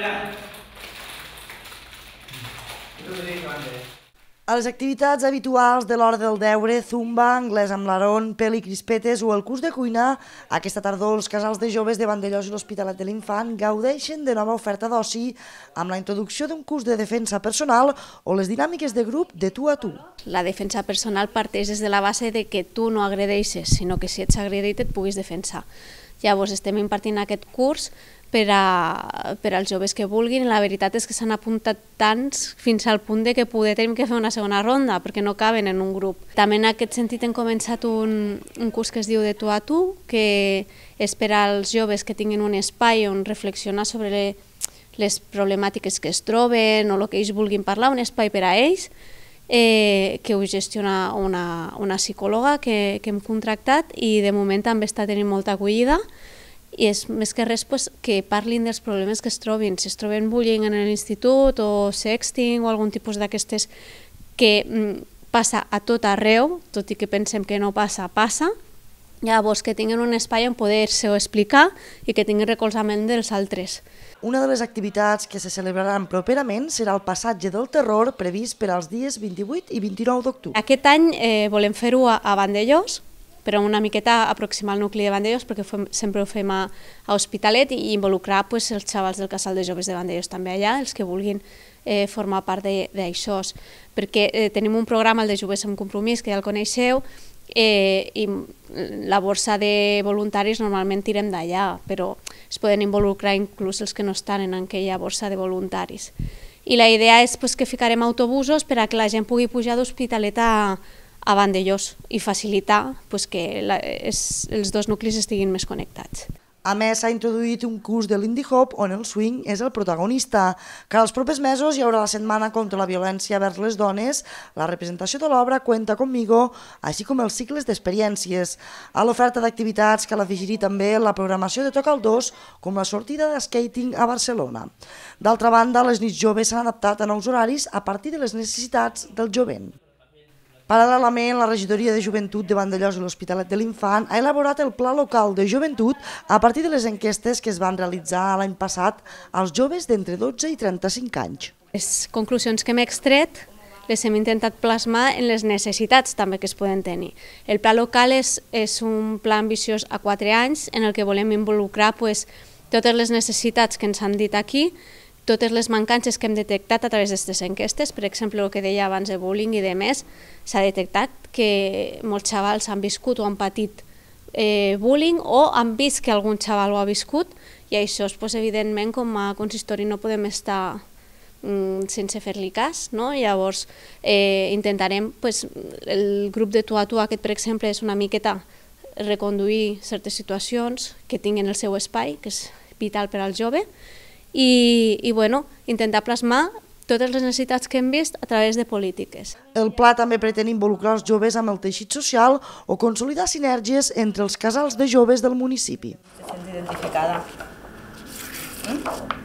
A eh? les activitats habituals de l'hora del deure, zumba, anglès amb l'aron, peli crispetes o el curs de cuinar, aquesta tardor els casals de joves de Vandellós i l'Hospitalet de l'Infant gaudeixen de nova oferta d'oci amb la introducció d'un curs de defensa personal o les dinàmiques de grup de tu a tu. La defensa personal parteix des de la base de que tu no agredeixes, sinó que si ets agredit et puguis defensar. Llavors estem impartint aquest curs per, a, per als joves que vulguin. La veritat és que s'han apuntat tants fins al punt de que poder tenim que fer una segona ronda perquè no caben en un grup. També en aquest sentit hem començat un, un curs que es diu de tu a tu, que és per als joves que tinguin un espai on reflexionar sobre les problemàtiques que es troben o el que ells vulguin parlar, un espai per a ells, eh, que ho gestiona una, una psicòloga que, que hem contractat i de moment també està tenint molta acollida i és més que res pues, que parlin dels problemes que es trobin, si es troben bullying en l'institut o sexting o algun tipus d'aquestes que mm, passa a tot arreu, tot i que pensem que no passa, passa, Llavors, que tinguin un espai on poder-se explicar i que tinguin recolzament dels altres. Una de les activitats que se celebraran properament serà el passatge del terror previst per als dies 28 i 29 d'octubre. Aquest any eh, volem fer-ho a, a Vandellós, però una miqueta aproximar el nucli de Vandellós, perquè fem, sempre ho fem a, a Hospitalet i involucrar pues, els xavals del casal de joves de Vandellós també allà, els que vulguin eh, formar part d'això, perquè eh, tenim un programa, el de Joves amb Compromís, que ja el coneixeu, eh, i la borsa de voluntaris normalment tirem d'allà, però es poden involucrar inclús els que no estan en aquella borsa de voluntaris. I la idea és pues, que ficarem autobusos per a que la gent pugui pujar d'Hospitalet a, a Vandellós i facilitar pues, que la, es, els dos nuclis estiguin més connectats. A més, s'ha introduït un curs de l'Indie Hop on el swing és el protagonista. Que als propers mesos hi haurà la setmana contra la violència vers les dones, la representació de l'obra Cuenta Conmigo, així com els cicles d'experiències. A l'oferta d'activitats cal afegir també la programació de Toca el 2 com la sortida de skating a Barcelona. D'altra banda, les nits joves s'han adaptat a nous horaris a partir de les necessitats del jovent. Paral·lelament, la regidoria de joventut de Vandellós i l'Hospitalet de l'Infant ha elaborat el Pla Local de Joventut a partir de les enquestes que es van realitzar l'any passat als joves d'entre 12 i 35 anys. Les conclusions que m'he extret les hem intentat plasmar en les necessitats també que es poden tenir. El pla local és, és un pla ambiciós a 4 anys en el que volem involucrar pues, totes les necessitats que ens han dit aquí, totes les mancances que hem detectat a través d'aquestes enquestes, per exemple, el que deia abans de bullying i de més, s'ha detectat que molts xavals han viscut o han patit eh, bullying o han vist que algun xaval ho ha viscut i això, doncs, evidentment, com a consistori no podem estar mm, sense fer-li cas, no? llavors eh, intentarem, pues, el grup de tu a tu aquest, per exemple, és una miqueta reconduir certes situacions que tinguin el seu espai, que és vital per al jove, i, i bueno, intentar plasmar totes les necessitats que hem vist a través de polítiques. El pla també pretén involucrar els joves amb el teixit social o consolidar sinergies entre els casals de joves del municipi. Se sent identificada? Mm?